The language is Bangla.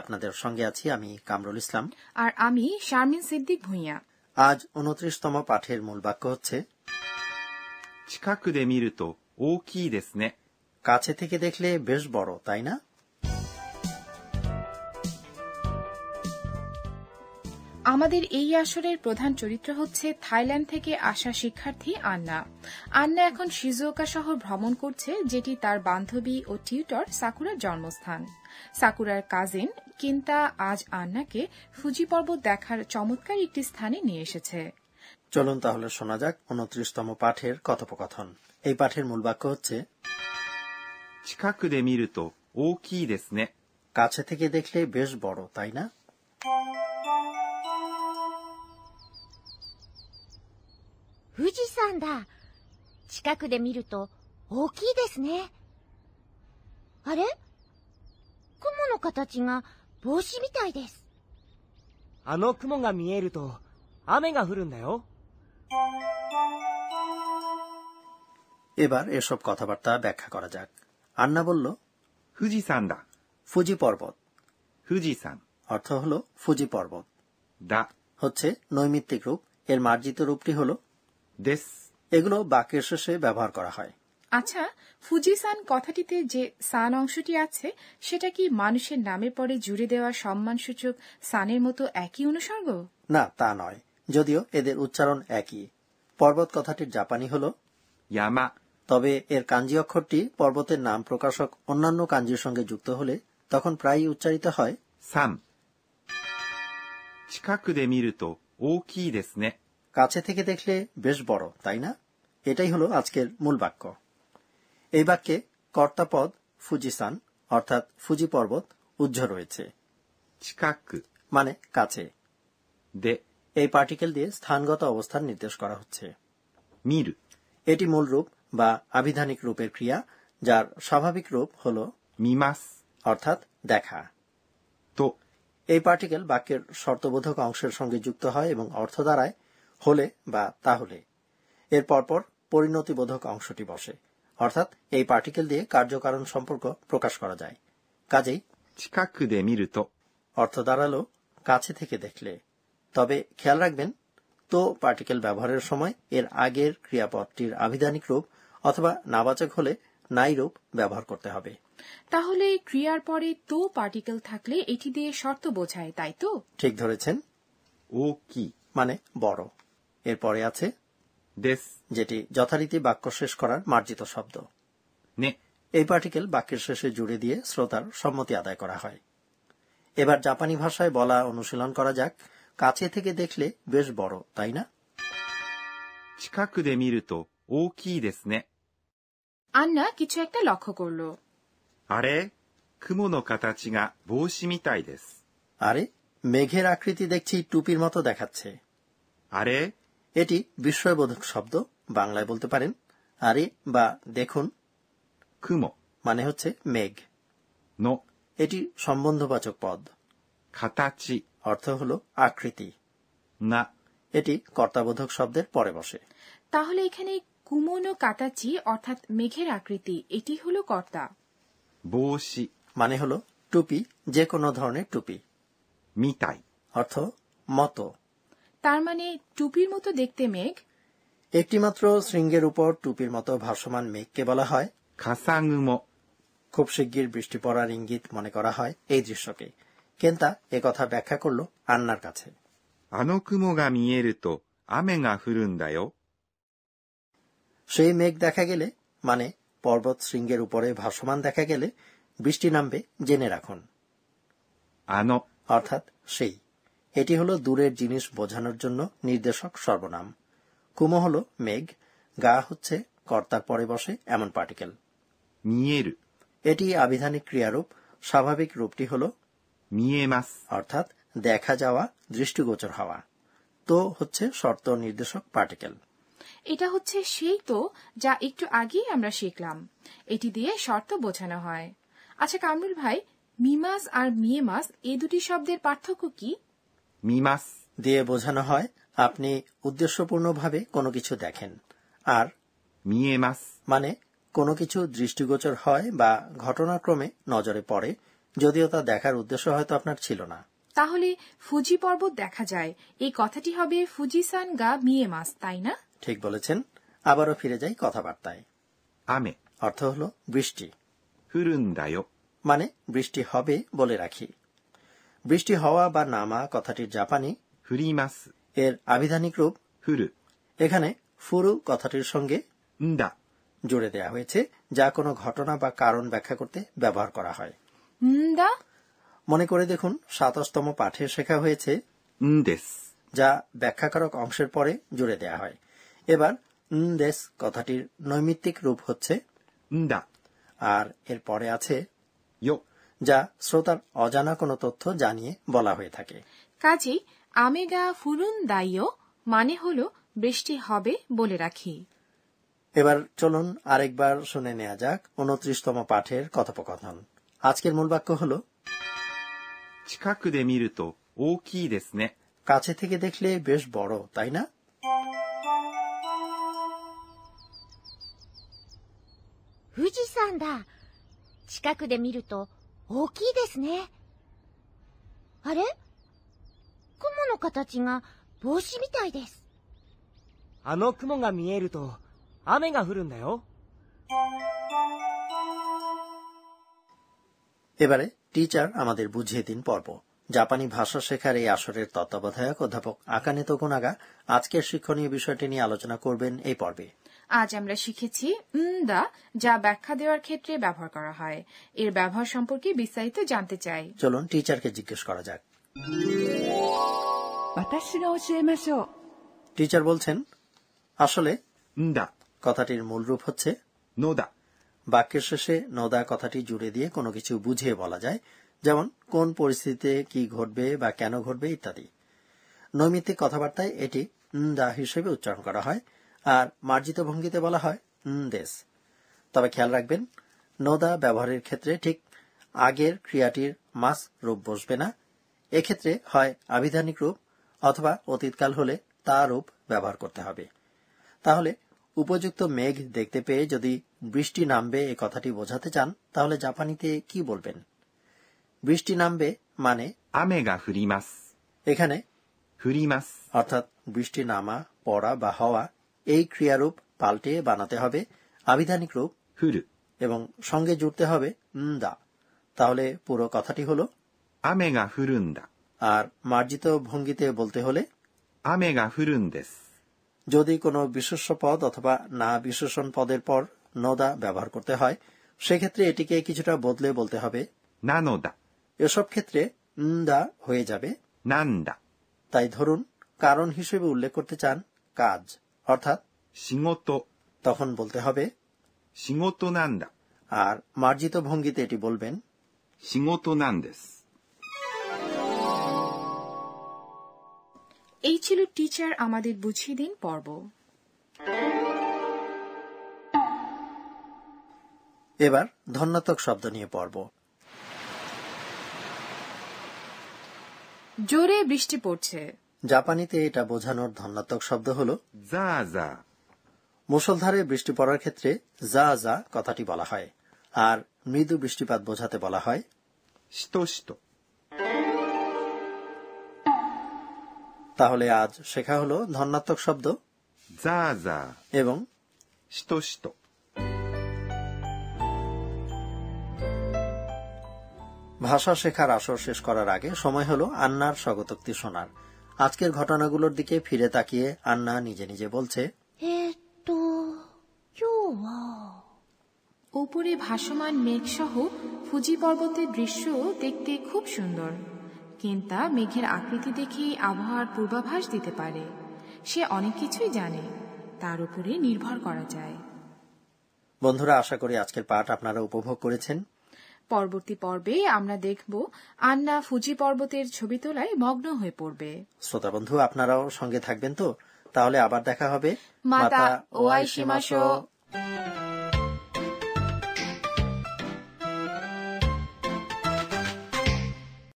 আপনাদের সঙ্গে আছি আমি কামরুল ইসলাম আর আমি শারমিন সিদ্দিক ভুইয়া আজ উনত্রিশতম পাঠের মূল বাক্য হচ্ছে কাছে থেকে দেখলে বেশ বড় তাই না আমাদের এই আসরের প্রধান চরিত্র হচ্ছে থাইল্যান্ড থেকে আসা শিক্ষার্থী আন্না আন্না এখন শিজুওকা শহর ভ্রমণ করছে যেটি তার বান্ধবী ও টিউটর সাকুরার জন্মস্থান সাকুরার কাজিন কিন্তা আজ আন্নাকে ফুজি পর্বত দেখার চমৎকার একটি স্থানে নিয়ে এসেছে চলুন তাহলে শোনা যাক উনত্রিশতম পাঠের কথোপকথন এই পাঠের মূল বাক্য হচ্ছে কাছে থেকে দেখলে বেশ বড় তাই না 富士山だ。近くで見ると大きいですね。あれ雲の形が帽子みたいです。あの雲が見えると雨が降るんだよ。এবার এসব কথাবার্তা ব্যাখ্যা করা যাক আন্না বলল 富士山だ ফুজি পর্বত 富士山 অর্থ হল ফুজি পর্বত だ হচ্ছে নৈমিত্তিক রূপ এর মার্জিত রূপটি হল দেশ এগুলো বাক্যের শেষে ব্যবহার করা হয় আচ্ছা ফুজিসান কথাটিতে যে সান অংশটি আছে সেটা কি মানুষের নামে পরে জুড়ে দেওয়া সম্মানসূচক সানের মতো একই অনুসর্গ না তা নয় যদিও এদের উচ্চারণ একই পর্বত কথাটির জাপানি হল ইয়ামা তবে এর কাঞ্জি অক্ষরটি পর্বতের নাম প্রকাশক অন্যান্য কাঞ্জির সঙ্গে যুক্ত হলে তখন প্রায়ই উচ্চারিত হয় সাম 近くで見ると大きいですね。কাছে থেকে দেখলে বেশ বড় তাই না এটাই হলো আজকের মূল বাক্য এই বাক্যে কর্তাপদ ফুজিসান অর্থাৎ ফুজি পর্বত উজ্জ্ব রয়েছে মানে কাছে দে এই পার্টিকেল দিয়ে স্থানগত অবস্থান নির্দেশ করা হচ্ছে মির এটি মূল রূপ বা আবিধানিক রূপের ক্রিয়া যার স্বাভাবিক রূপ হল মিমাস অর্থাৎ দেখা তো এই পার্টিকেল বাক্যের শর্তবোধক অংশের সঙ্গে যুক্ত হয় এবং অর্থ দ্বারায় হলে বা তাহলে এর পরপর পরিণতিবোধক অংশটি বসে অর্থাৎ এই পার্টিকেল দিয়ে কার্যকারণ সম্পর্ক প্রকাশ করা যায় কাজেই অর্থ দাঁড়ালো কাছে থেকে দেখলে তবে খেয়াল রাখবেন তো পার্টিকেল ব্যবহারের সময় এর আগের ক্রিয়াপদটির আবিধানিক রূপ অথবা নাবাচক হলে নাই রূপ ব্যবহার করতে হবে তাহলে ক্রিয়ার পরে তো পার্টিকেল থাকলে এটি দিয়ে শর্ত বোঝায় তাই তো ঠিক ধরেছেন ও কি মানে বড় এরপরে আছে যেটি যথারীতি বাক্য শেষ করার মার্জিত শব্দ এই পার্টিকেল বাক্যের শেষে জুড়ে দিয়ে শ্রোতার সম্মতি আদায় করা হয় এবার জাপানি ভাষায় বলা অনুশীলন করা যাক কাছে থেকে দেখলে বেশ বড় তাই না আন্না কিছু একটা লক্ষ্য করল আরে আরে মেঘের আকৃতি দেখছি টুপির মতো দেখাচ্ছে আরে এটি বিস্ময়বোধক শব্দ বাংলায় বলতে পারেন আরে বা দেখুন কুমো মানে হচ্ছে মেঘ নো এটি সম্বন্ধবাচক পদ খাতাচি অর্থ হল আকৃতি না এটি কর্তাবোধক শব্দের পরে বসে তাহলে এখানে কুমনো কাটাচি অর্থাৎ মেঘের আকৃতি এটি হল কর্তা বসি মানে হল টুপি যে কোনো ধরনের টুপি মিতাই অর্থ মতো তার মানে টুপির মতো দেখতে মেঘ একটিমাত্র শৃঙ্গের উপর টুপির মতো ভাসমান মেঘকে বলা হয় খুব শিগগির বৃষ্টি পড়ার ইঙ্গিত মনে করা হয় এই দৃশ্যকে কেন্তা কথা ব্যাখ্যা করল আন্নার কাছে সেই মেঘ দেখা গেলে মানে পর্বত শৃঙ্গের উপরে ভাসমান দেখা গেলে বৃষ্টি নামবে জেনে রাখুন অর্থাৎ সেই এটি হল দূরের জিনিস বোঝানোর জন্য নির্দেশক সর্বনাম কুমো হল মেঘ গা হচ্ছে কর্তার পরে বসে এমন পার্টিকেল মিয়ের এটি আবিধানিক ক্রিয়ারূপ স্বাভাবিক রূপটি হল অর্থাৎ দেখা যাওয়া দৃষ্টিগোচর হওয়া তো হচ্ছে শর্ত নির্দেশক পার্টিকেল এটা হচ্ছে সেই তো যা একটু আগেই আমরা শিখলাম এটি দিয়ে শর্ত বোঝানো হয় আচ্ছা কামরুল ভাই মিমাস আর মিয়েমাস এই দুটি শব্দের পার্থক্য কি মিমাস দিয়ে বোঝানো হয় আপনি উদ্দেশ্যপূর্ণভাবে কোনো কিছু দেখেন আর মিয়েমাস মানে কোনো কিছু দৃষ্টিগোচর হয় বা ঘটনাক্রমে নজরে পড়ে যদিও তা দেখার উদ্দেশ্য হয়তো আপনার ছিল না তাহলে ফুজি পর্বত দেখা যায় এই কথাটি হবে ফুজিসান গা মিয়ে মাস তাই না ঠিক বলেছেন আবারও ফিরে যাই কথাবার্তায় আমি অর্থ হল বৃষ্টি মানে বৃষ্টি হবে বলে রাখি বৃষ্টি হওয়া বা নামা কথাটির জাপানি ফুরিমাস এর আবিধানিক রূপ ফুরু এখানে ফুরু কথাটির সঙ্গে দা জুড়ে দেওয়া হয়েছে যা কোনো ঘটনা বা কারণ ব্যাখ্যা করতে ব্যবহার করা হয় দা মনে করে দেখুন সাতাশতম পাঠে শেখা হয়েছে দেশ যা ব্যাখ্যাকারক অংশের পরে জুড়ে দেয়া হয় এবার দেশ কথাটির নৈমিত্তিক রূপ হচ্ছে দা আর এর পরে আছে ইয়োক যা শ্রোতার অজানা কোনো তথ্য জানিয়ে বলা হয়ে থাকে কাজী আমেগা ফুরুন দাইও মানে হল বৃষ্টি হবে বলে রাখি এবার চলুন আরেকবার শুনে নেওয়া যাক উনত্রিশতম পাঠের কথোপকথন আজকের মূল বাক্য হল কাছে থেকে দেখলে বেশ বড় তাই না ফুজিসান দা 近くで見ると大きいですね。あれ雲の形が帽子みたいです。あの雲が見えると雨が降るんだよ。এবারে টিচার আমাদের বুঝিয়ে দিন পর্ব জাপানি ভাষা শেখার এই আসরের তত্ত্বাবধায়ক অধ্যাপক আকানে তোকুনাগা আজকের শিক্ষণীয় বিষয়টি নিয়ে আলোচনা করবেন এই পর্বে আজ আমরা শিখেছি দা যা ব্যাখ্যা দেওয়ার ক্ষেত্রে ব্যবহার করা হয় এর ব্যবহার সম্পর্কে বিস্তারিত জানতে চাই চলুন টিচারকে জিজ্ঞেস করা যাক টিচার বলছেন আসলে দা কথাটির মূল রূপ হচ্ছে নোদা বাক্যের শেষে নোদা কথাটি জুড়ে দিয়ে কোনো কিছু বুঝিয়ে বলা যায় যেমন কোন পরিস্থিতিতে কি ঘটবে বা কেন ঘটবে ইত্যাদি নৈমিত্তিক কথাবার্তায় এটি দা হিসেবে উচ্চারণ করা হয় আর মার্জিত ভঙ্গিতে বলা হয় দেশ তবে খেয়াল রাখবেন নোদা ব্যবহারের ক্ষেত্রে ঠিক আগের ক্রিয়াটির মাস রূপ বসবে না এক্ষেত্রে হয় আবিধানিক রূপ অথবা অতীতকাল হলে তা রূপ ব্যবহার করতে হবে তাহলে উপযুক্ত মেঘ দেখতে পেয়ে যদি বৃষ্টি নামবে এ কথাটি বোঝাতে চান তাহলে জাপানিতে কি বলবেন বৃষ্টি নামবে মানে আমেগা এখানে অর্থাৎ বৃষ্টি নামা পড়া বা হওয়া এই ক্রিয়ারূপ পাল্টে বানাতে হবে আবিধানিক রূপ হুরু এবং সঙ্গে জুড়তে হবে দা তাহলে পুরো কথাটি হল আমেগা হুরুন্দা আর মার্জিত ভঙ্গিতে বলতে হলে আমেগা হুরুন্দেস যদি কোনো বিশেষ্য পদ অথবা না বিশেষণ পদের পর নদা ব্যবহার করতে হয় সেক্ষেত্রে এটিকে কিছুটা বদলে বলতে হবে না নদা এসব ক্ষেত্রে দা হয়ে যাবে নান্দা তাই ধরুন কারণ হিসেবে উল্লেখ করতে চান কাজ অর্থাৎ 仕事 তখন বলতে হবে নান্দা আর মার্জিত ভঙ্গিতে এটি বলবেন নান্দেস এই ছিল টিচার আমাদের বুঝিয়ে দিন পর্ব এবার ধন্যাত্মক শব্দ নিয়ে পর্ব জোরে বৃষ্টি পড়ছে জাপানিতে এটা বোঝানোর ধন্যাত্মক শব্দ হল যা যা মুসলধারে বৃষ্টি পড়ার ক্ষেত্রে যা যা কথাটি বলা হয় আর মৃদু বৃষ্টিপাত বোঝাতে বলা হয় তাহলে আজ শেখা হল ধন্যাত্মক শব্দ যা যা এবং ভাষা শেখার আসর শেষ করার আগে সময় হল আন্নার স্বগতোক্তি শোনার আজকের ঘটনাগুলোর দিকে ফিরে তাকিয়ে আন্না নিজে নিজে বলছে উপরে ভাসমান মেঘসহ ফুজি পর্বতের দৃশ্য দেখতে খুব সুন্দর কেন্তা মেঘের আকৃতি দেখেই আবহাওয়ার পূর্বাভাস দিতে পারে সে অনেক কিছুই জানে তার উপরে নির্ভর করা যায় বন্ধুরা আশা করি আজকের পাঠ আপনারা উপভোগ করেছেন পরবর্তী পর্বে আমরা দেখব আন্না ফুজি পর্বতের ছবি তোলায় মগ্ন হয়ে পড়বে শ্রোতা বন্ধু আপনারাও সঙ্গে থাকবেন তো তাহলে আবার দেখা হবে মাতা ওয়াই সীমাশো